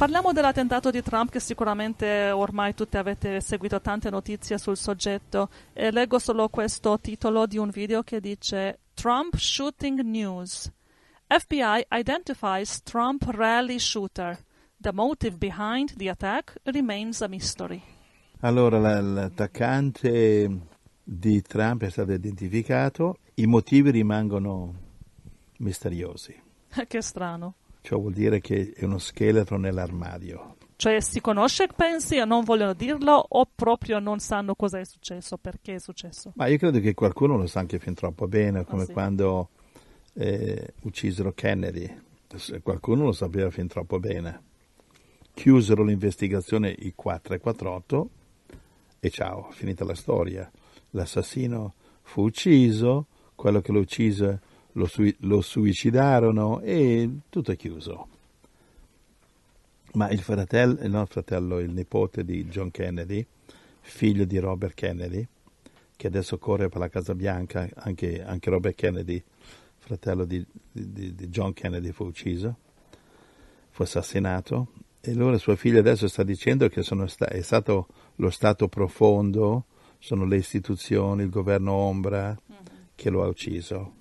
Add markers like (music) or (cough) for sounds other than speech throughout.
Parliamo dell'attentato di Trump che sicuramente ormai tutti avete seguito tante notizie sul soggetto. E leggo solo questo titolo di un video che dice Trump Shooting News. FBI identifies Trump rally shooter. The motive behind the attack remains a mystery. Allora, l'attaccante di Trump è stato identificato, i motivi rimangono misteriosi. (laughs) che strano. Ciò vuol dire che è uno scheletro nell'armadio. Cioè si conosce, pensi, e non vogliono dirlo o proprio non sanno cosa è successo, perché è successo? Ma io credo che qualcuno lo sa anche fin troppo bene, ah, come sì. quando eh, uccisero Kennedy. Qualcuno lo sapeva fin troppo bene. Chiusero l'investigazione i 448 e ciao, finita la storia. L'assassino fu ucciso, quello che lo uccise lo, sui- lo suicidarono e tutto è chiuso. Ma il fratello, non il fratello, il nipote di John Kennedy, figlio di Robert Kennedy, che adesso corre per la Casa Bianca, anche, anche Robert Kennedy, fratello di, di, di, John Kennedy, fu ucciso, fu assassinato. E allora sua figlia adesso sta dicendo che sta- è stato lo Stato profondo, sono le istituzioni, il governo ombra mm-hmm. che lo ha ucciso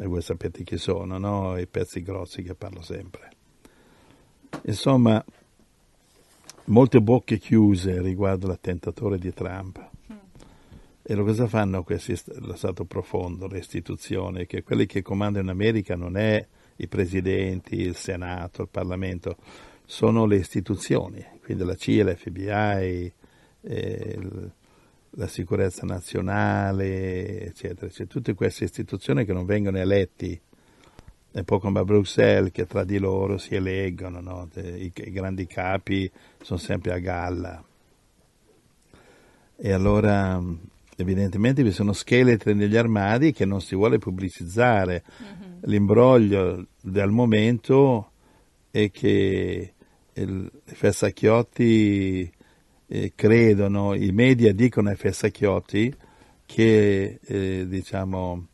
e voi sapete chi sono, no? i pezzi grossi che parlo sempre. Insomma, molte bocche chiuse riguardo l'attentatore di Trump. E lo cosa fanno questi lo Stato profondo, le istituzioni? Che quelli che comandano in America non è i presidenti, il Senato, il Parlamento, sono le istituzioni, quindi la CIA, l'FBI, eh, il, la sicurezza nazionale, eccetera, eccetera. Tutte queste istituzioni che non vengono eletti, è un po' come a Bruxelles che tra di loro si eleggono, no? I, i grandi capi sono sempre a galla. E allora evidentemente vi sono scheletri negli armadi che non si vuole pubblicizzare. Mm-hmm. L'imbroglio del momento è che il Fessacchiotti eh, credono, i media dicono ai Fessacchiotti che eh, diciamo,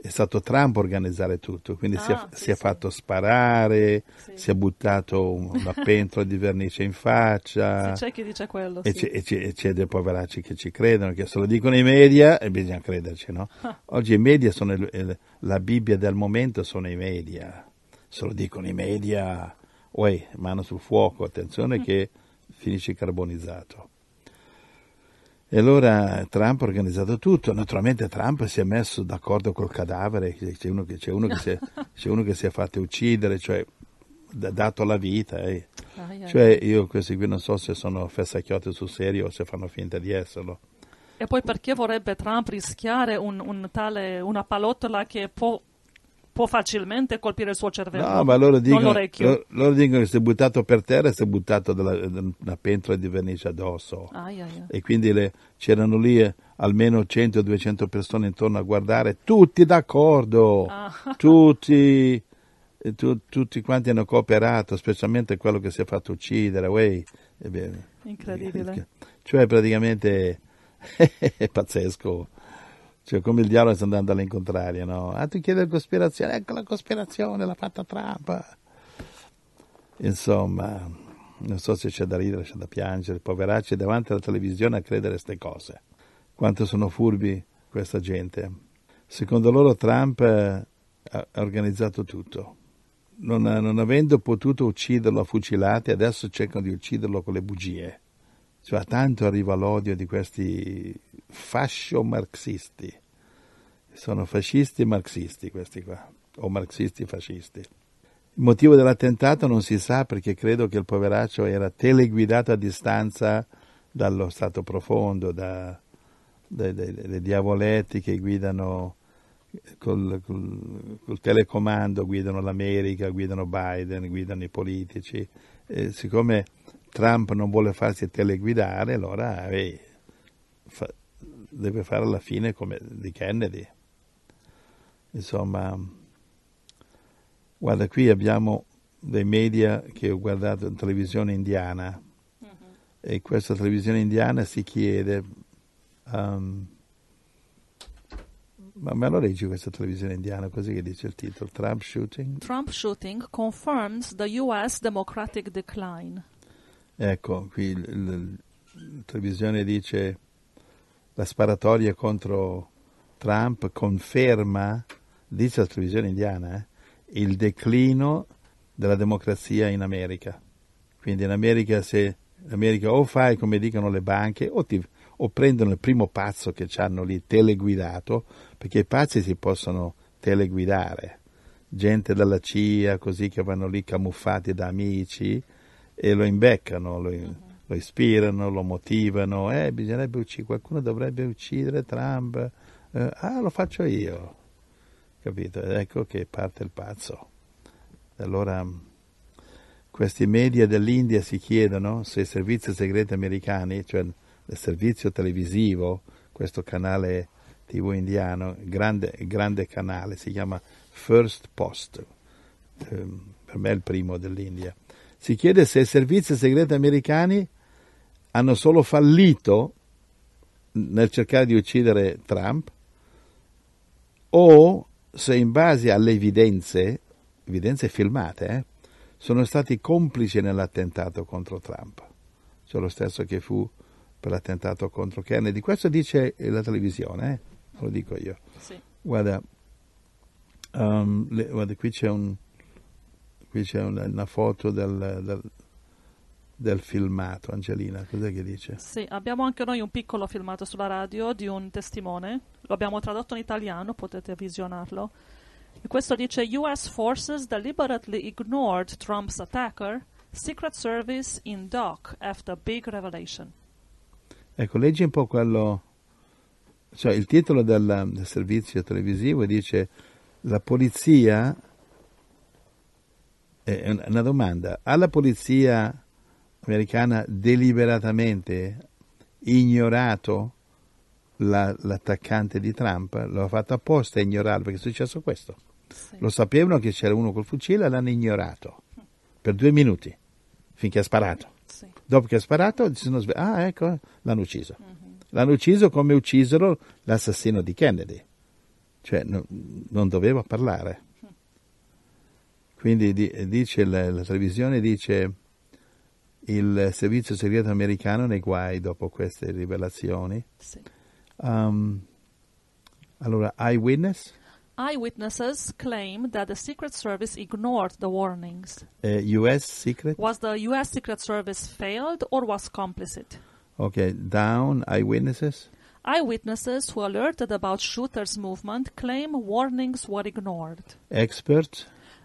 è stato Trump a organizzare tutto, quindi ah, si, è, sì, si è sì. fatto sparare, sì. si è buttato (laughs) una pentola di vernice in faccia. c'è chi dice quello. E, c'è, e, c'è, e c'è dei poveracci che ci credono, che se lo dicono i media e bisogna crederci, no? (laughs) Ah. Oggi i media sono il, il, la Bibbia del momento, sono i media. Se lo dicono i media, uè, mano sul fuoco, attenzione mm. che finisci carbonizzato. E allora Trump ha organizzato tutto, naturalmente Trump si è messo d'accordo col cadavere, c'è uno che, c'è uno che, si, è, (laughs) c'è uno che si, è, fatto uccidere, cioè dato la vita. Eh. Ah, cioè io questi qui non so se sono fessacchiotti sul serio o se fanno finta di esserlo. E poi perché vorrebbe Trump rischiare un, un tale, una palottola che può può facilmente colpire il suo cervello. No, ma loro dicono, loro, loro dicono che si è buttato per terra e si è buttato dalla, una pentola di vernice addosso. Ai, ai, ai. E quindi le, c'erano lì eh, almeno 100-200 persone intorno a guardare, tutti d'accordo, ah. tutti, eh, tu, tutti quanti hanno cooperato, specialmente quello che si è fatto uccidere. Uè, Incredibile. Cioè praticamente (laughs) è pazzesco. Cioè, come il diavolo sta andando alle contrarie, no? Ah, tu chiedi la cospirazione, ecco la cospirazione, l'ha fatta Trump. Insomma, non so se c'è da ridere, c'è da piangere, poveracci davanti alla televisione a credere a queste cose. Quanto sono furbi questa gente. Secondo loro Trump eh, ha organizzato tutto. Non, non avendo potuto ucciderlo a fucilate, adesso cercano di ucciderlo con le bugie. Cioè, tanto arriva l'odio di questi fascio-marxisti. Sono fascisti e marxisti questi qua, o marxisti e fascisti. Il motivo dell'attentato non si sa perché credo che il poveraccio era teleguidato a distanza dallo stato profondo, da, dai, dai, dai, dai diavoletti che guidano col, col, col, telecomando, guidano l'America, guidano Biden, guidano i politici. E siccome Trump non vuole farsi teleguidare, allora eh, fa, deve fare la fine come di Kennedy. Insomma, guarda, qui abbiamo dei media che ho guardato in televisione indiana uh-huh. e questa televisione indiana si chiede um, ma me lo leggi questa televisione indiana così che dice il titolo Trump shooting Trump shooting confirms the US democratic decline Ecco, qui la televisione dice la sparatoria contro Trump conferma, dice la televisione indiana, eh, il declino della democrazia in America. Quindi in America, se, in America o fai come dicono le banche o, ti, o prendono il primo pazzo che hanno lì teleguidato, perché i pazzi si possono teleguidare. Gente dalla CIA così che vanno lì camuffati da amici e lo imbeccano, lo, uh lo ispirano, lo motivano, eh, bisognerebbe uccidere, qualcuno dovrebbe uccidere Trump, eh, ah, lo faccio io, capito? Ed ecco che parte il pazzo. Allora, questi media dell'India si chiedono se i servizi segreti americani, cioè il servizio televisivo, questo canale tv indiano, grande, grande canale, si chiama First Post, ehm, per me è il primo dell'India, si chiede se i servizi segreti americani hanno solo fallito nel cercare di uccidere Trump o se in base alle evidenze, evidenze filmate, eh, sono stati complici nell'attentato contro Trump, cioè lo stesso che fu per l'attentato contro Kennedy. Questo dice la televisione, eh? lo dico io. Sì. Guarda, um, le, guarda, qui c'è un, qui c'è una, una foto del, del, del, filmato. Angelina, cos'è che dice? Sì, abbiamo anche noi un piccolo filmato sulla radio di un testimone, lo abbiamo tradotto in italiano, potete visionarlo. E questo dice US forces deliberately ignored Trump's attacker, Secret Service in dock after big revelation. Ecco, leggi un po' quello, cioè il titolo del, del servizio televisivo dice la polizia eh, una domanda, Ha la polizia americana deliberatamente ignorato la, l'attaccante di Trump, lo ha fatto apposta a ignorarlo perché è successo questo. Sì. Lo sapevano che c'era uno col fucile e l'hanno ignorato per due minuti finché ha sparato. Sì. Dopo che ha sparato, si sono sve- ah, ecco, l'hanno ucciso. Uh-huh. L'hanno ucciso come uccisero l'assassino di Kennedy, cioè no, non doveva parlare. Quindi di, dice la, la, televisione dice il servizio segreto americano nei guai dopo queste rivelazioni. Sì. Um, allora, eyewitness? Eyewitnesses claim that the Secret Service ignored the warnings. Uh, eh, US Secret? Was the US Secret Service failed or was complicit? Okay, down, eyewitnesses? Eyewitnesses who alerted about shooters' movement claim warnings were ignored. Experts?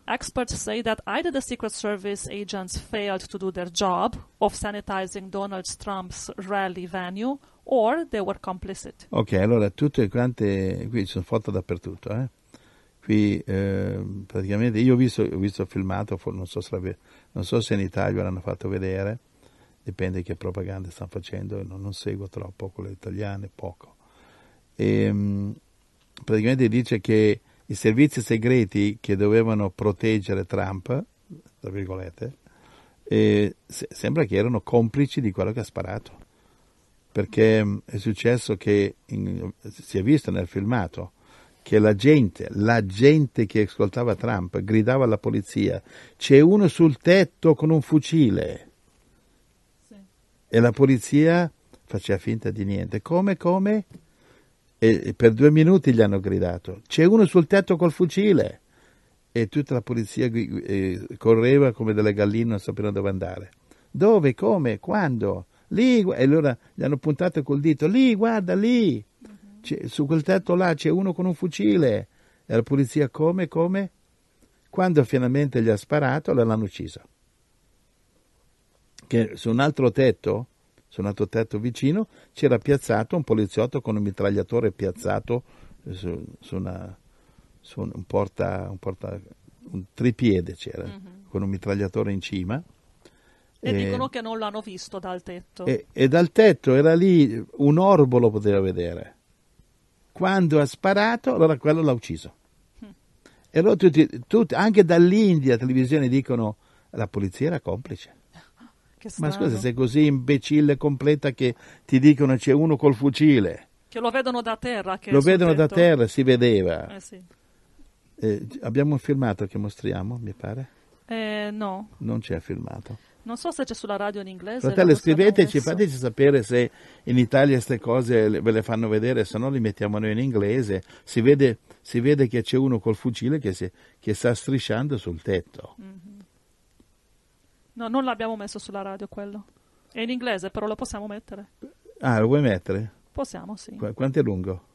Experts say that either the Secret Service agents failed to do their job of sanitizing Donald Trump's rally venue or they were complicit. Ok, allora tutte quante, qui ci sono foto dappertutto, eh? qui eh, praticamente io ho visto, ho visto filmato, non so, se non so se in Italia l'hanno fatto vedere, dipende che propaganda stanno facendo, non, non seguo troppo quelle italiane, poco. E, ehm, praticamente dice che i servizi segreti che dovevano proteggere Trump, tra virgolette, eh, se, sembra che erano complici di quello che ha sparato. Perché mm, è successo che in, si è visto nel filmato che la gente, la gente che ascoltava Trump gridava alla polizia: c'è uno sul tetto con un fucile. Sì. E la polizia faceva finta di niente. Come, come? e per due minuti gli hanno gridato c'è uno sul tetto col fucile e tutta la polizia eh, correva come delle galline non sapevano dove andare dove, come, quando lì, e allora gli hanno puntato col dito lì, guarda lì c'è, su quel tetto là c'è uno con un fucile e la polizia come, come quando finalmente gli ha sparato l'hanno ucciso che su un altro tetto un altro tetto vicino, c'era piazzato un poliziotto con un mitragliatore piazzato eh, su, su, una, su un, porta, un, porta, un tripiede c'era, mm-hmm. con un mitragliatore in cima. E, e, eh, dicono che non l'hanno visto dal tetto. E, e, dal tetto era lì, un orbo lo poteva vedere. Quando ha sparato, allora quello l'ha ucciso. Mm. E allora tutti, tutti, anche dall'India televisione dicono la polizia era complice. Ma scusa, sei così imbecille completa che ti dicono c'è uno col fucile. Che lo vedono da terra. lo vedono detto... da terra, si vedeva. Eh, sì. eh, abbiamo un filmato che mostriamo, mi pare? Eh, no. Non c'è filmato. Non so se c'è sulla radio in inglese. Fratello, scriveteci, fateci sapere se in Italia queste cose ve le fanno vedere, se no li mettiamo noi in inglese. Si vede, si vede che c'è uno col fucile che, si, che sta strisciando sul tetto. Mm-hmm. No, non l'abbiamo messo sulla radio quello. È in inglese, però lo possiamo mettere. Ah, lo vuoi mettere? Possiamo, sì. Qu- quanto è lungo?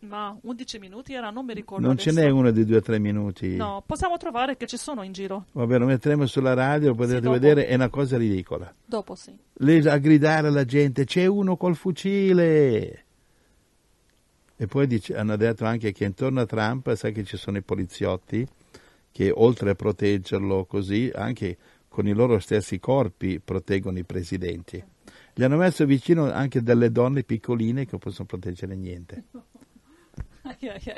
Ma 11 minuti era, non mi ricordo. Non adesso. ce n'è uno di 2-3 minuti. No, possiamo trovare che ci sono in giro. Vabbè, lo metteremo sulla radio, lo potete sì, vedere, è una cosa ridicola. Dopo sì. Le, a gridare alla gente, c'è uno col fucile! E poi dice, hanno detto anche che intorno a Trump, sai che ci sono i poliziotti che oltre a proteggerlo così, anche con i loro stessi corpi proteggono i presidenti. Gli hanno messo vicino anche delle donne piccoline che non possono proteggere niente.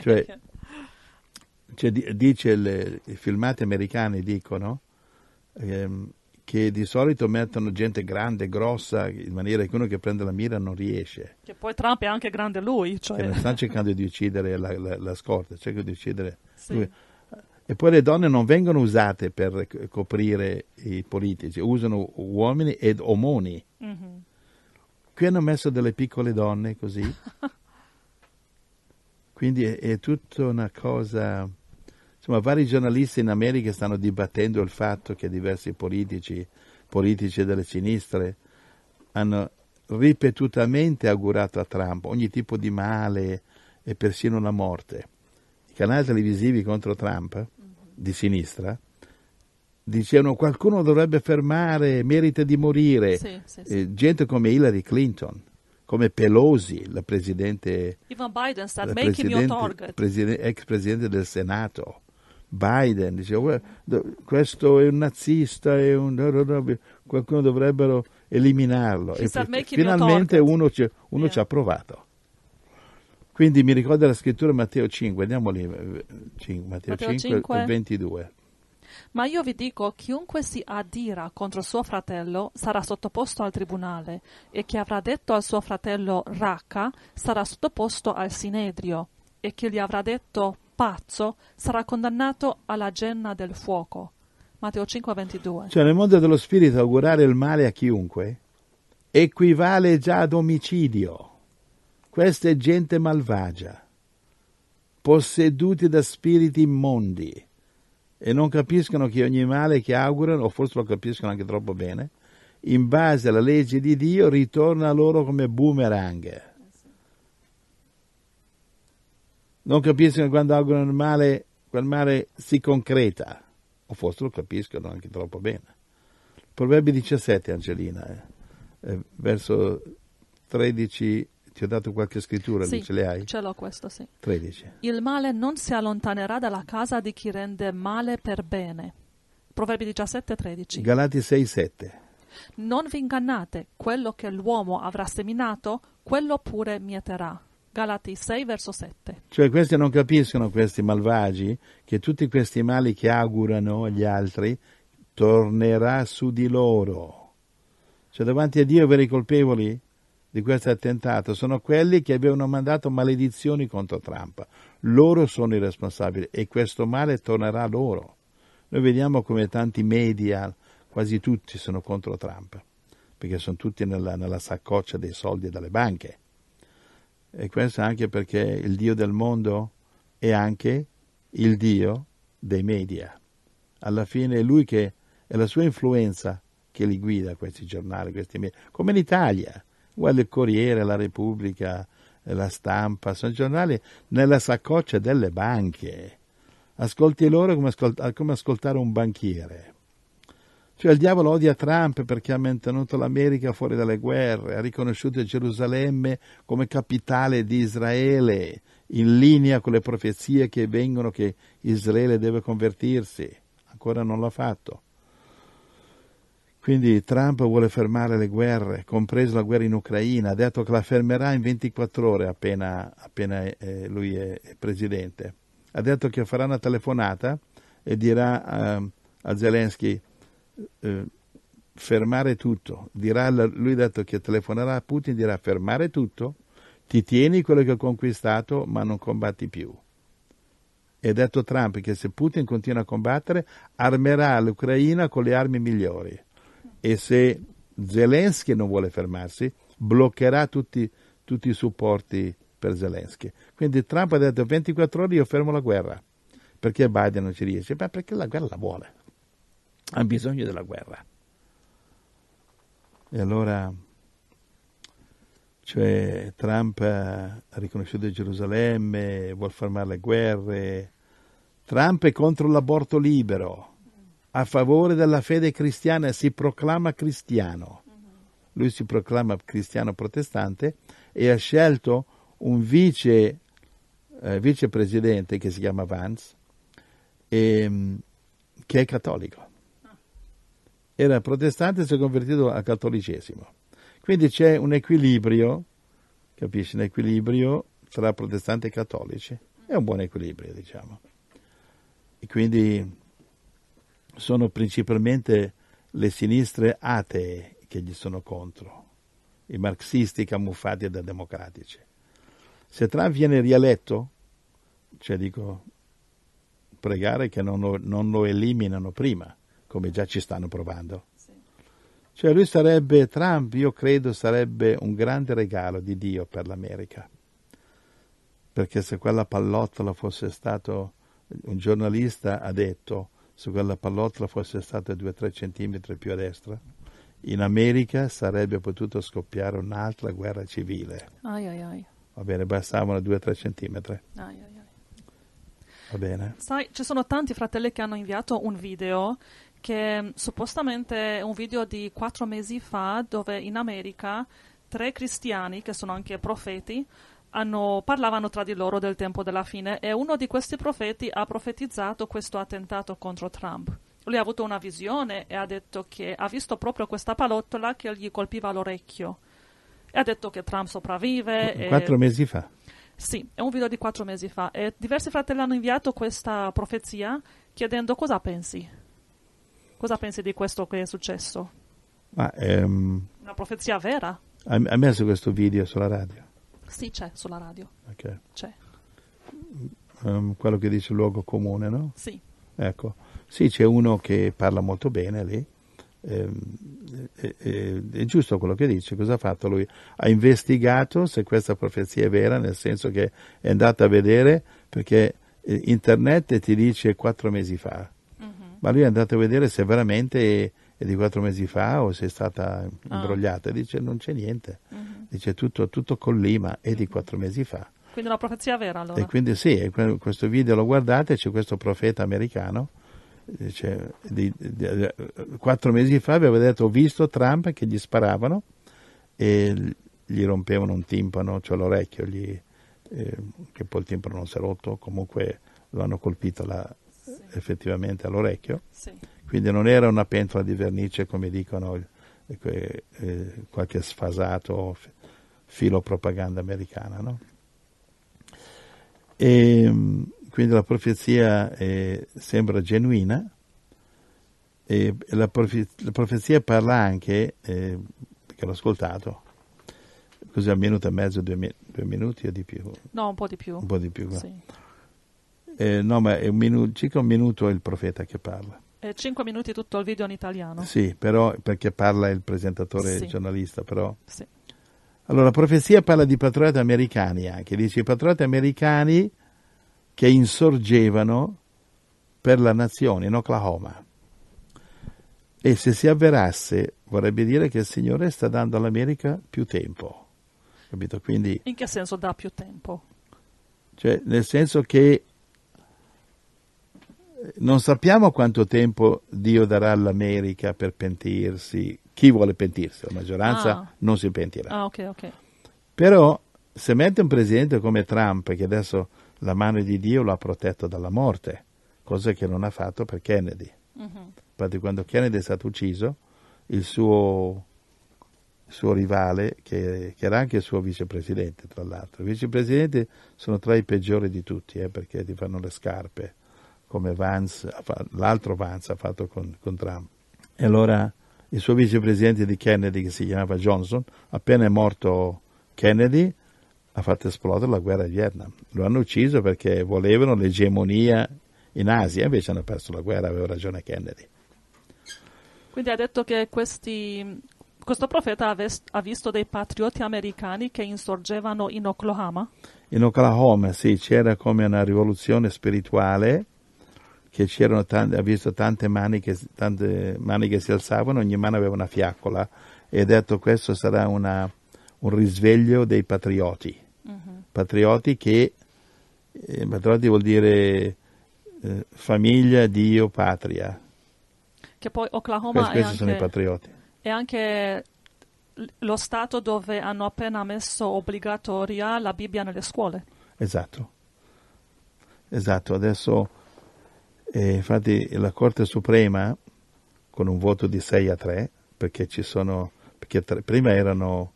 Cioè, cioè, dice le, i filmati americani dicono ehm, che di solito mettono gente grande, grossa, in maniera che uno che prende la mira non riesce. Che poi Trump è anche grande lui. Cioè... non stanno cercando di (laughs) uccidere la, la, la scorta, cercano di uccidere sì. lui. E poi le donne non vengono usate per coprire i politici, usano uomini ed omoni. Mm-hmm. Qui hanno messo delle piccole donne così. (laughs) Quindi è, è tutta una cosa... Insomma, vari giornalisti in America stanno dibattendo il fatto che diversi politici, politici delle sinistre, hanno ripetutamente augurato a Trump ogni tipo di male e persino la morte. I canali televisivi contro Trump di sinistra dicevano qualcuno dovrebbe fermare, merita di morire, sì, sì, sì. Eh, gente come Hillary Clinton, come Pelosi, la presidente, Even Biden said, presidente, your target. Presidente, ex presidente del Senato. Biden diceva questo è un nazista, è un, qualcuno dovrebbero eliminarlo. e finalmente uno, ci, uno yeah. ci ha provato. Quindi mi ricorda la scrittura di Matteo 5, andiamo lì, 5, Matteo, Matteo 5, 5, 22. Ma io vi dico, chiunque si adira contro suo fratello sarà sottoposto al tribunale e chi avrà detto al suo fratello racca sarà sottoposto al sinedrio e chi gli avrà detto pazzo sarà condannato alla genna del fuoco. Matteo 5, 22. Cioè nel mondo dello spirito augurare il male a chiunque equivale già ad omicidio. Questa è gente malvagia, posseduti da spiriti immondi e non capiscono che ogni male che augurano, o forse lo capiscono anche troppo bene, in base alla legge di Dio ritorna a loro come boomerang. Non capiscono quando augurano il male, quel male si concreta, o forse lo capiscono anche troppo bene. Proverbi 17, Angelina, eh, eh verso 13 ti ho dato qualche scrittura, sì, lì ce le hai? Ce l'ho questo, sì. 13. Il male non si allontanerà dalla casa di chi rende male per bene. Proverbi 17, 13. Galati 6, 7. Non vi ingannate, quello che l'uomo avrà seminato, quello pure mieterà. Galati 6, verso 7. Cioè questi non capiscono, questi malvagi, che tutti questi mali che augurano agli altri tornerà su di loro. Cioè davanti a Dio veri colpevoli di questo attentato sono quelli che avevano mandato maledizioni contro Trump. Loro sono i responsabili e questo male tornerà loro. Noi vediamo come tanti media, quasi tutti, sono contro Trump, perché sono tutti nella, nella saccoccia dei soldi dalle banche. E questo anche perché il Dio del mondo è anche il Dio dei media. Alla fine è lui che è la sua influenza che li guida questi giornali, questi media, come l'Italia. Guarda il Corriere, la Repubblica, la Stampa, sono giornali nella saccoccia delle banche. Ascolti loro come, ascolt- ah, come ascoltare un banchiere. Cioè il diavolo odia Trump perché ha mantenuto l'America fuori dalle guerre, ha riconosciuto Gerusalemme come capitale di Israele, in linea con le profezie che vengono che Israele deve convertirsi. Ancora non l'ha fatto. Quindi Trump vuole fermare le guerre, compresa la guerra in Ucraina, ha detto che la fermerà in 24 ore appena, appena eh, lui è, è, presidente. Ha detto che farà una telefonata e dirà eh, a Zelensky eh, fermare tutto. Dirà, lui ha detto che telefonerà a Putin e dirà fermare tutto, ti tieni quello che ho conquistato ma non combatti più. E ha detto Trump che se Putin continua a combattere armerà l'Ucraina con le armi migliori e se Zelensky non vuole fermarsi, bloccherà tutti, tutti i supporti per Zelensky. Quindi Trump ha detto 24 ore io fermo la guerra. Perché Biden non ci riesce? Beh, perché la guerra la vuole. Ha bisogno della guerra. E allora, cioè, Trump ha riconosciuto Gerusalemme, vuole fermare le guerre. Trump è contro l'aborto libero a favore della fede cristiana si proclama cristiano. Lui si proclama cristiano protestante e ha scelto un vice, eh, vicepresidente che si chiama Vance, e, ehm, che è cattolico. Era protestante e si è convertito al cattolicesimo. Quindi c'è un equilibrio, capisci, un equilibrio tra protestanti e cattolici. È un buon equilibrio, diciamo. E quindi sono principalmente le sinistre atee che gli sono contro, i marxisti camuffati da democratici. Se Trump viene rieletto, cioè dico, pregare che non lo, non lo eliminano prima, come già ci stanno provando. Sì. Cioè lui sarebbe, Trump io credo sarebbe un grande regalo di Dio per l'America, perché se quella pallottola fosse stato un giornalista ha detto su quella pallottola fosse stata 2-3 centimetri più a destra, in America sarebbe potuto scoppiare un'altra guerra civile. Ai, ai, ai. Va bene, bastavano 2-3 centimetri. Ai, ai, Va bene. Sai, ci sono tanti fratelli che hanno inviato un video che mm, suppostamente è un video di 4 mesi fa dove in America tre cristiani, che sono anche profeti, hanno, parlavano tra di loro del tempo della fine e uno di questi profeti ha profetizzato questo attentato contro Trump. Lui ha avuto una visione e ha detto che ha visto proprio questa pallottola che gli colpiva l'orecchio. E ha detto che Trump sopravvive. Quattro e... mesi fa. Sì, è un video di quattro mesi fa. E diversi fratelli hanno inviato questa profezia chiedendo cosa pensi. Cosa pensi di questo che è successo? Ma, ehm... Una profezia vera. Ha messo questo video sulla radio. Sì, c'è sulla radio. Ok. C'è. Um, quello che dice il luogo comune, no? Sì. Ecco. Sì, c'è uno che parla molto bene lì. Eh, eh, è giusto quello che dice, cosa ha fatto lui? Ha investigato se questa profezia è vera, nel senso che è andata a vedere perché eh, internet ti dice quattro mesi fa, uh-huh. ma lui è andato a vedere se veramente è, di quattro mesi fa o se è stata ah. imbrogliata, ah. dice non c'è niente. Uh-huh dice tutto, tutto Lima è di quattro mesi fa. Quindi una profezia vera allora. E quindi sì, questo video lo guardate, c'è questo profeta americano, dice, di, di, di, quattro mesi fa aveva detto ho visto Trump che gli sparavano e gli rompevano un timpano, cioè l'orecchio, gli, eh, che poi il timpano non si è rotto, comunque lo hanno colpito la, sì. effettivamente all'orecchio. Sì. Quindi non era una pentola di vernice come dicono eh, eh qualche sfasato filopropaganda americana. No? E, quindi la profezia eh, sembra genuina e la, profe- la profezia parla anche, eh, perché l'ho ascoltato, così a minuto e mezzo, due, mi- due, minuti o di più? No, un po' di più. Un po' di più. Sì. Eh, no, ma è un minu- circa un minuto è il profeta che parla. Eh, cinque minuti tutto il video in italiano. Sì, però perché parla il presentatore sì. giornalista, però... Sì. Allora, la profezia parla di patrioti americani anche, dice i patrioti americani che insorgevano per la nazione in Oklahoma. E se si avverasse, vorrebbe dire che il Signore sta dando all'America più tempo. Capito? Quindi, in che senso dà più tempo? Cioè, nel senso che non sappiamo quanto tempo Dio darà all'America per pentirsi, chi vuole pentirsi, la maggioranza ah. non si pentirà. Ah, okay, okay. Però se mette un presidente come Trump, che adesso la mano di Dio lo ha protetto dalla morte, cosa che non ha fatto per Kennedy. Uh-huh. Infatti quando Kennedy è stato ucciso, il suo, suo rivale, che, che, era anche il suo vicepresidente tra l'altro, i vicepresidenti sono tra i peggiori di tutti, eh, perché ti fanno le scarpe, come Vance, l'altro Vance ha fatto con, con Trump. E allora il suo vicepresidente di Kennedy, che si chiamava Johnson, appena è morto Kennedy, ha fatto esplodere la guerra in Vietnam. Lo hanno ucciso perché volevano l'egemonia in Asia, invece hanno perso la guerra, aveva ragione Kennedy. Quindi ha detto che questi, questo profeta ha visto dei patrioti americani che insorgevano in Oklahoma? In Oklahoma, sì, c'era come una rivoluzione spirituale che tante, ha visto tante mani, che, tante mani che si alzavano, ogni mano aveva una fiaccola e ha detto questo sarà una, un risveglio dei patrioti. Uh-huh. Patrioti che, eh, patrioti vuol dire eh, famiglia, Dio, patria. Che poi Oklahoma questi, questi sono i patrioti. È anche lo stato dove hanno appena messo obbligatoria la Bibbia nelle scuole. Esatto. Esatto, adesso e eh, infatti la Corte Suprema, con un voto di 6 a 3, perché, ci sono, perché tre, prima erano,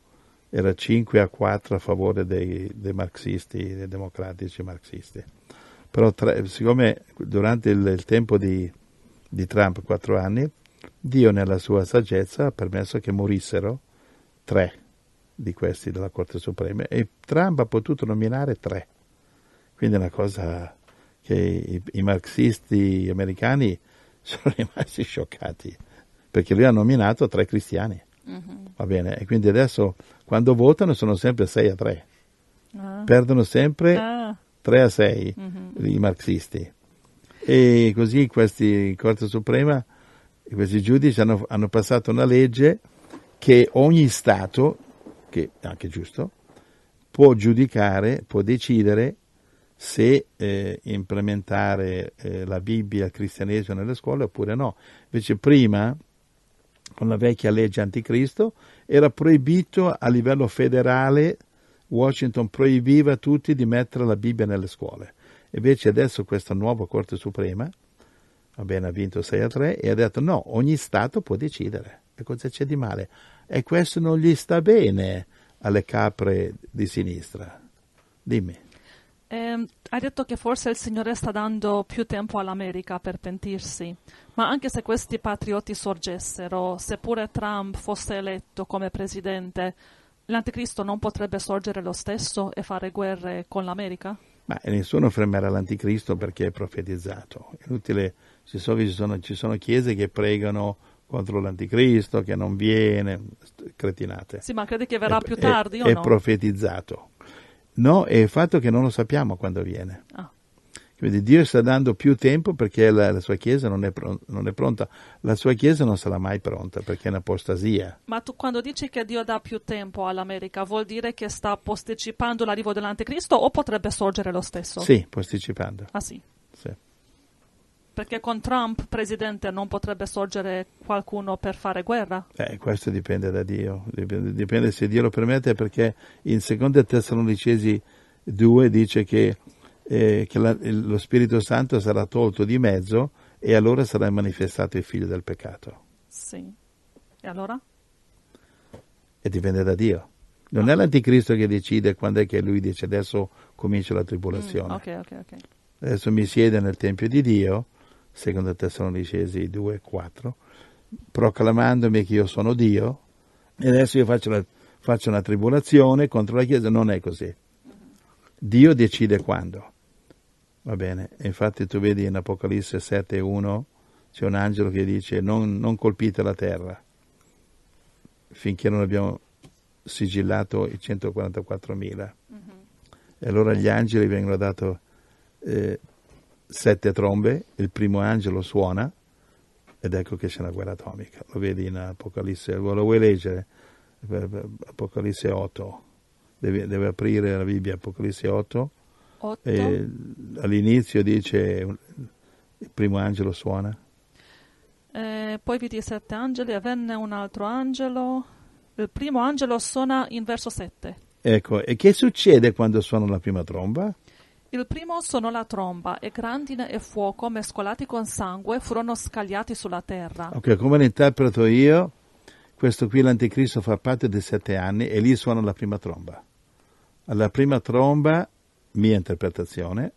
era 5 a 4 a favore dei, dei marxisti, dei democratici marxisti, però tre, siccome durante il, il tempo di, di Trump, 4 anni, Dio nella sua saggezza ha permesso che morissero tre di questi della Corte Suprema e Trump ha potuto nominare tre. Quindi è una cosa che i, i marxisti americani (laughs) sono rimasti scioccati perché lui ha nominato tre cristiani. Uh-huh. Va bene, e quindi adesso quando votano sono sempre 6 a 3. Ah. Perdono sempre ah. 3 a 6 uh-huh. Mm-hmm. i marxisti. E così questi Corte Suprema, questi giudici hanno, hanno passato una legge che ogni Stato, che è anche giusto, può giudicare, può decidere se eh, implementare eh, la Bibbia, il cristianesimo nelle scuole oppure no. Invece prima, con la vecchia legge anticristo, era proibito a livello federale, Washington proibiva a tutti di mettere la Bibbia nelle scuole. Invece adesso questa nuova Corte Suprema, va bene, ha vinto 6 a 3 e ha detto no, ogni Stato può decidere. E cosa c'è di male? E questo non gli sta bene alle capre di sinistra. Dimmi. Eh, hai detto che forse il Signore sta dando più tempo all'America per pentirsi, ma anche se questi patrioti sorgessero, seppure Trump fosse eletto come presidente, l'anticristo non potrebbe sorgere lo stesso e fare guerre con l'America? Ma nessuno fermerà l'anticristo perché è profetizzato. Inutile, ci sono, ci sono, ci sono chiese che pregano contro l'anticristo, che non viene, cretinate. Sì, ma credi che verrà è, più tardi è, o è no? È profetizzato No, è il fatto che non lo sappiamo quando viene. Oh. Quindi Dio sta dando più tempo perché la, la sua Chiesa non è, pro, non è, pronta. La sua Chiesa non sarà mai pronta perché è un'apostasia. Ma tu quando dici che Dio dà più tempo all'America, vuol dire che sta posticipando l'arrivo dell'Anticristo o potrebbe sorgere lo stesso? Sì, posticipando. Ah sì. sì perché con Trump presidente non potrebbe sorgere qualcuno per fare guerra? Eh, questo dipende da Dio, dipende, dipende se Dio lo permette perché in seconda Tessalonicesi 2 dice che, eh, che la, lo Spirito Santo sarà tolto di mezzo e allora sarà manifestato il figlio del peccato. Sì. E allora? E dipende da Dio. Non okay. è l'anticristo che decide quando è che lui dice adesso comincia la tribolazione. Mm, okay, okay, adesso mi siede nel Tempio di Dio secondo Tessalonicesi 2, 4, proclamandomi che io sono Dio, e adesso io faccio, la, faccio una tribolazione contro la Chiesa, non è così. Dio decide quando. Va bene, infatti tu vedi in Apocalisse 7.1 c'è un angelo che dice non, non, colpite la terra finché non abbiamo sigillato i 144.000. Uh-huh. Mm-hmm. E allora gli angeli vengono dato eh, sette trombe, il primo angelo suona ed ecco che c'è una guerra atomica. Lo vedi in Apocalisse, lo vuoi leggere? Eh, eh, Apocalisse 8, deve, deve aprire la Bibbia Apocalisse 8. E all'inizio dice il primo angelo suona. Eh, poi vedi sette angeli, avvenne un altro angelo. Il primo angelo suona in verso 7. Ecco, e che succede quando suona la prima tromba? Il primo suonò la tromba e grandine e fuoco mescolati con sangue furono scagliati sulla terra. Ok, come lo interpreto io, questo qui l'anticristo fa parte dei sette anni e lì suona la prima tromba. La prima tromba, mia interpretazione,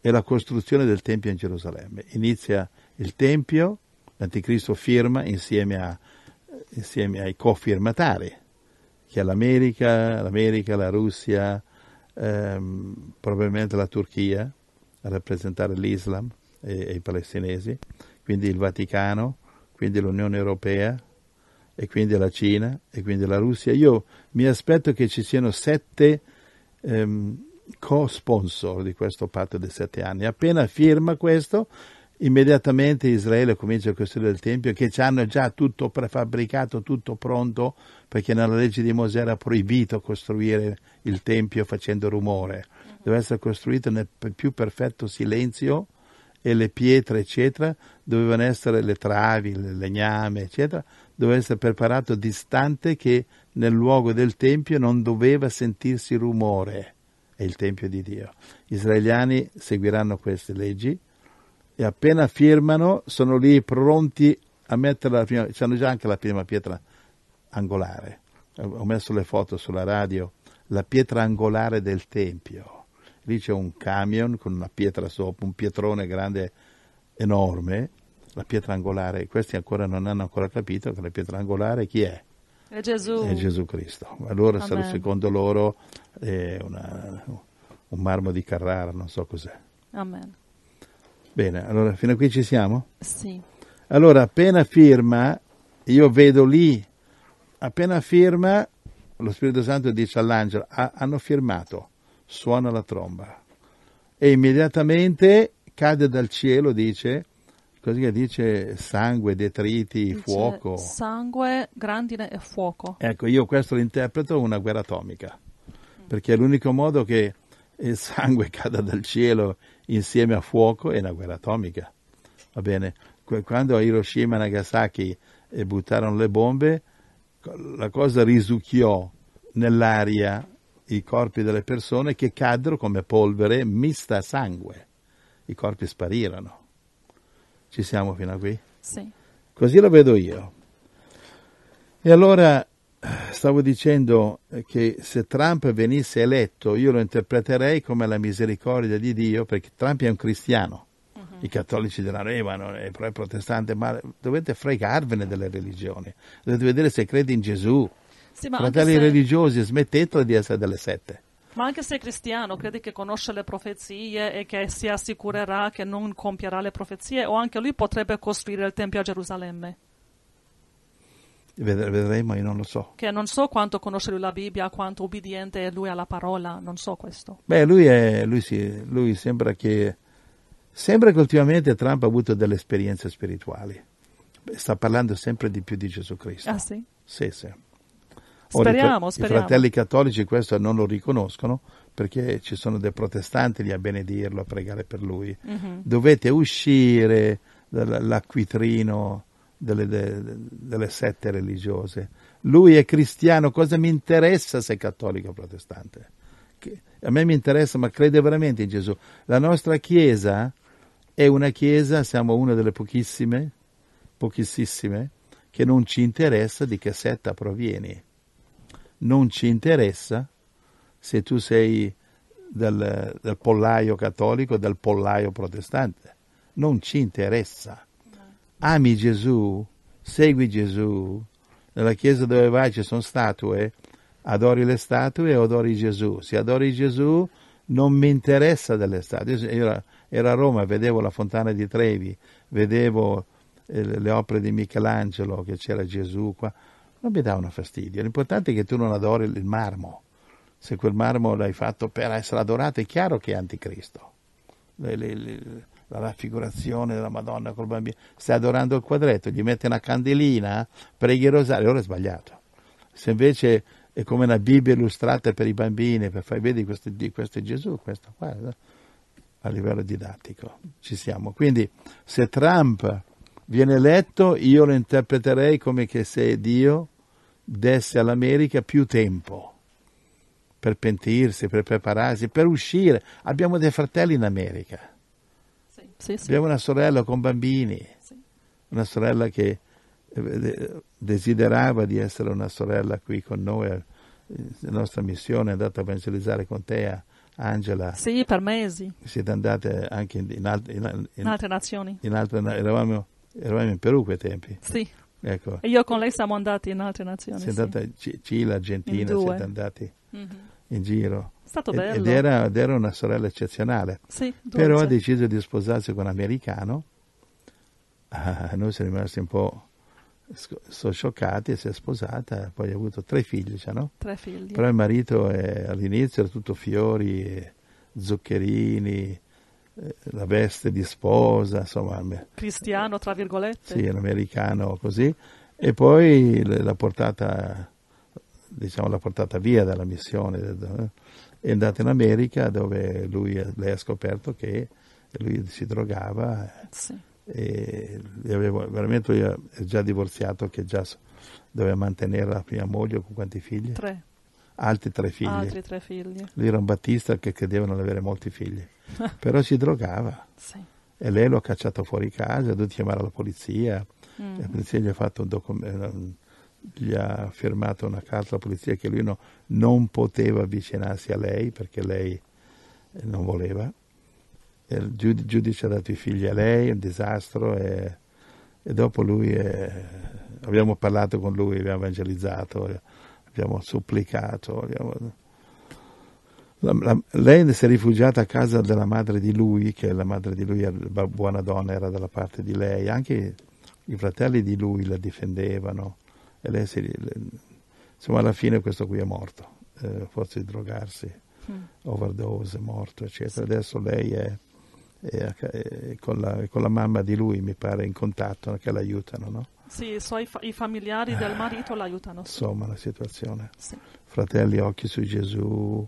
è la costruzione del Tempio in Gerusalemme. Inizia il Tempio, l'anticristo firma insieme, a, insieme ai cofirmatari, che è l'America, l'America, la Russia, ehm, probabilmente la Turchia a rappresentare l'Islam e, e i palestinesi, quindi il Vaticano, quindi l'Unione Europea e quindi la Cina e quindi la Russia. Io mi aspetto che ci siano sette ehm, co-sponsor di questo patto dei sette anni. Appena firma questo, immediatamente Israele comincia a costruire il Tempio, che ci hanno già tutto prefabbricato, tutto pronto, perché nella legge di Mosè era proibito costruire il Tempio facendo rumore, doveva essere costruito nel più perfetto silenzio e le pietre, eccetera, dovevano essere le travi, le legname, eccetera, doveva essere preparato distante che nel luogo del Tempio non doveva sentirsi rumore. È il Tempio di Dio. Gli israeliani seguiranno queste leggi, e appena firmano sono lì pronti a mettere la prima, hanno già anche la prima pietra angolare. Ho messo le foto sulla radio, la pietra angolare del Tempio. Lì c'è un camion con una pietra sopra, un pietrone grande, enorme, la pietra angolare, questi ancora non hanno ancora capito che la pietra angolare chi è? È Gesù. È Gesù Cristo. Allora sarà, secondo loro una, un marmo di Carrara, non so cos'è. Amen. Bene, allora fino a qui ci siamo? Sì. Allora appena firma, io vedo lì, appena firma, lo Spirito Santo dice all'angelo, ah, hanno firmato, suona la tromba. E immediatamente cade dal cielo, dice, così che dice sangue, detriti, dice fuoco. Sangue, grandine e fuoco. Ecco, io questo lo interpreto una guerra atomica, perché è l'unico modo che il sangue (laughs) cada dal cielo insieme a fuoco e una guerra atomica. Va bene? Quando a Hiroshima e Nagasaki eh, buttarono le bombe, la cosa risucchiò nell'aria i corpi delle persone che caddero come polvere mista a sangue. I corpi sparirono. Ci siamo fino a qui? Sì. Così lo vedo io. E allora stavo dicendo che se Trump venisse eletto io lo interpreterei come la misericordia di Dio perché Trump è un cristiano. Mhm. I cattolici della eh, è proprio protestante, ma dovete fregarvene delle religioni, dovete vedere se crede in Gesù. Sì, Fratelli se... religiosi, smettetela di essere delle sette. Ma anche se è cristiano, crede che conosce le profezie e che si assicurerà che non compierà le profezie, o anche lui potrebbe costruire il Tempio a Gerusalemme vedremo, io non lo so. Che non so quanto conosce lui la Bibbia, quanto obbediente è lui alla parola, non so questo. Beh, lui, è, lui, sì, lui sembra che, sembra che ultimamente Trump ha avuto delle esperienze spirituali. Sta parlando sempre di più di Gesù Cristo. Ah sì? Sì, sì. Speriamo, Ora, speriamo. I fratelli cattolici questo non lo riconoscono perché ci sono dei protestanti lì a benedirlo, a pregare per lui. Mm-hmm. Dovete uscire dall'acquitrino delle, delle sette religiose. Lui è cristiano, cosa mi interessa se è cattolico o protestante? Che, a me mi interessa, ma crede veramente in Gesù. La nostra Chiesa è una Chiesa, siamo una delle pochissime, pochissime, che non ci interessa di che setta provieni. Non ci interessa se tu sei del, del pollaio cattolico o del pollaio protestante. Non ci interessa ami Gesù, segui Gesù. Nella chiesa dove vai ci sono statue, adori le statue e adori Gesù. Se adori Gesù non mi interessa delle statue. Io ero a Roma, vedevo la fontana di Trevi, vedevo eh, le opere di Michelangelo, che c'era Gesù qua, non mi dà uno fastidio. L'importante è che tu non adori il marmo. Se quel marmo l'hai fatto per essere adorato, è chiaro che è anticristo. Le, le, la raffigurazione della Madonna col bambino, stai adorando il quadretto, gli mette una candelina, preghi il rosario, allora è sbagliato. Se invece è come una Bibbia illustrata per i bambini, per fare, vedere questo, questo è Gesù, questo qua, eh, a livello didattico ci siamo. Quindi se Trump viene eletto, io lo interpreterei come che se Dio desse all'America più tempo per pentirsi, per prepararsi, per uscire. Abbiamo dei fratelli in America sì, Abbiamo una sorella con bambini, sì. una sorella che eh, desiderava di essere una sorella qui con noi. Eh, la nostra missione è andata a evangelizzare con te Angela. Sì, per mesi. Siete andate anche in, alt- in, in altre nazioni. Altre, eravamo, eravamo, in Perù quei tempi. Sì. Ecco. E io con lei siamo andati in altre nazioni. Siete sì. andati in Cile, Argentina, siete andati. Mm-hmm in giro. Ed era, ed era, una sorella eccezionale. Sì, Però ha deciso di sposarsi con un americano. Ah, noi siamo rimasti un po' sono scioccati, si è sposata, poi ha avuto tre figli, cioè, no? Tre figli. Però il marito è, all'inizio era tutto fiori, zuccherini, eh, la veste di sposa, insomma. Cristiano, tra virgolette. Sì, un americano così. E poi l'ha portata diciamo, l'ha portata via dalla missione. Eh, è andata in America dove lui, lei ha scoperto che lui si drogava. Sì. E avevo, veramente lui è già divorziato che già doveva mantenere la prima moglie con quanti figli? Tre. Altri tre figli. Altri tre figli. Lui era un battista che credeva non avere molti figli, (laughs) però si drogava. Sì. E lei lo ha cacciato fuori casa, ha dovuto chiamare la polizia. Mm. La polizia gli ha fatto un documento eh, gli ha firmato una carta alla polizia che lui no, non poteva avvicinarsi a lei perché lei eh, non voleva. Il giudice ha dato i figli a lei, è un disastro e, e dopo lui è, eh, abbiamo parlato con lui, abbiamo evangelizzato, eh, abbiamo supplicato. Abbiamo, la, la, lei si è rifugiata a casa della madre di lui, che la madre di lui, buona donna, era dalla parte di lei, anche i fratelli di lui la difendevano e lei si... Insomma, alla fine questo qui è morto, eh, forse di drogarsi, mm. overdose, morto, eccetera. Adesso lei è, è, è, con la, con la, mamma di lui, mi pare, in contatto, che l'aiutano, no? Sì, so, i, fa- i, familiari del marito l'aiutano. Insomma, la situazione. Sì. Fratelli, occhi su Gesù,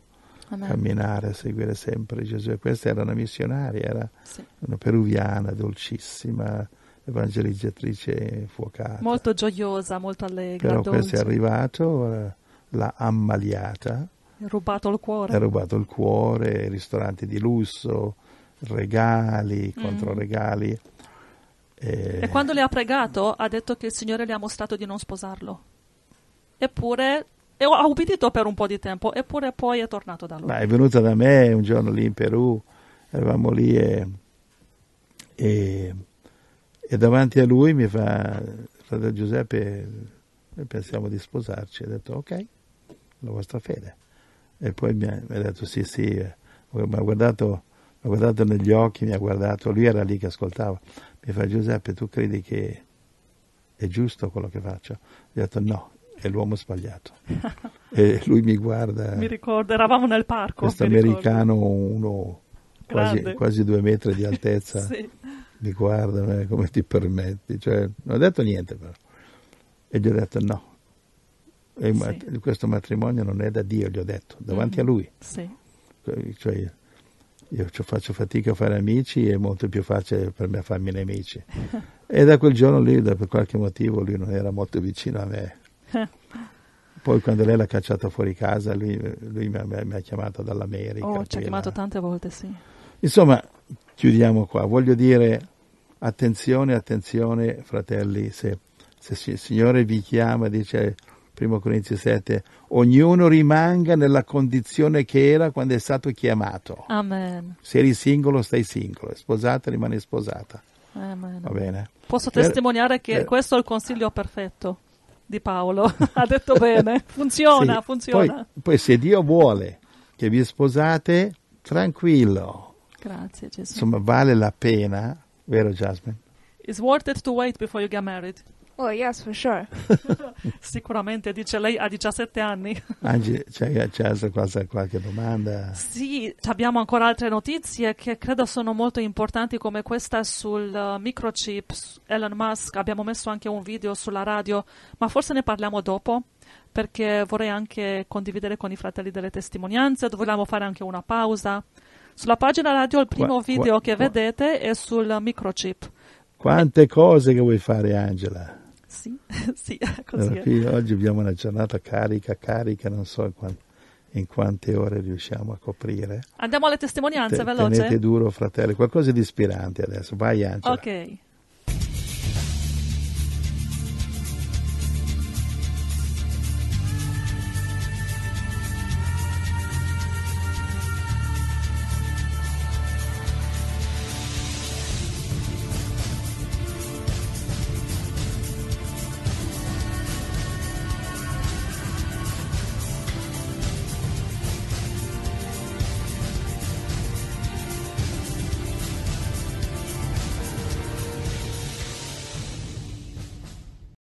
Amen. camminare, seguire sempre Gesù. E questa era una missionaria, era sì. una peruviana, dolcissima, evangelizzatrice fuocata. Molto gioiosa, molto allegra. Però questo è arrivato, l'ha ammaliata. Ha rubato il cuore. Ha rubato il cuore, ristoranti di lusso, regali, mm. controregali. E... e quando le ha pregato ha detto che il Signore le ha mostrato di non sposarlo. Eppure e ha ubbidito per un po' di tempo, eppure poi è tornato da lui. Ma è venuta da me un giorno lì in Perù, eravamo lì e, e e davanti a lui mi fa, fratello Giuseppe, noi pensiamo di sposarci, ha detto ok, la vostra fede. E poi mi ha, mi ha detto sì, sì, eh. mi ha guardato, guardato, negli occhi, mi ha guardato, lui era lì che ascoltava, mi fa Giuseppe, tu credi che è giusto quello che faccio? Gli ho detto no, è l'uomo sbagliato. (laughs) e lui mi guarda. Mi ricordo, eravamo nel parco. Questo americano, uno quasi, quasi, due metri di altezza. (laughs) sì li guardano, eh, come ti permetti? Cioè, non ho detto niente però. E gli ho detto no, mat- sì. questo matrimonio non è da Dio, gli ho detto, davanti mm-hmm. a mm. lui. Sì. Cioè, io faccio fatica a fare amici è molto più facile per me farmi nemici. (laughs) e da quel giorno lì, da, per qualche motivo, lui non era molto vicino a me. Poi quando lei l'ha cacciata fuori casa, lui, lui mi, ha, mi, ha, chiamato dall'America. Oh, ci ha chiamato tante volte, sì. Insomma, chiudiamo qua. Voglio dire, attenzione, attenzione fratelli, se, se il Signore vi chiama, dice 1 Corinzi 7, ognuno rimanga nella condizione che era quando è stato chiamato. Amen. Se eri singolo, stai singolo, è sposata, rimani sposata. Amen. Va bene. Posso testimoniare che eh, questo è il consiglio perfetto di Paolo. (laughs) ha detto bene, (laughs) funziona, sì. funziona. Poi, poi, se Dio vuole che vi sposate, tranquillo. Grazie Gesù. Insomma, vale la pena Vero Jasmine? It's worth it to wait before you get married. Oh yes, for sure. (laughs) (laughs) Sicuramente, dice lei, ha 17 anni. (laughs) Angie, c'è, c'è qualche, qualche domanda? Sì, abbiamo ancora altre notizie che credo sono molto importanti come questa sul uh, eh, microchip, Elon Musk, abbiamo messo anche un video sulla radio, ma forse ne parliamo dopo perché vorrei anche condividere con i fratelli delle testimonianze, vogliamo fare anche una pausa. Sulla pagina radio il primo qua, video qua, che qua. vedete è sul microchip. Quante eh. cose che vuoi fare Angela? Sì, (laughs) sì, così allora, Oggi abbiamo una giornata carica, carica, non so quanto in quante ore riusciamo a coprire. Andiamo alle testimonianze, Te, veloce. Tenete duro, fratello, qualcosa di ispirante adesso. Vai Angela. Ok.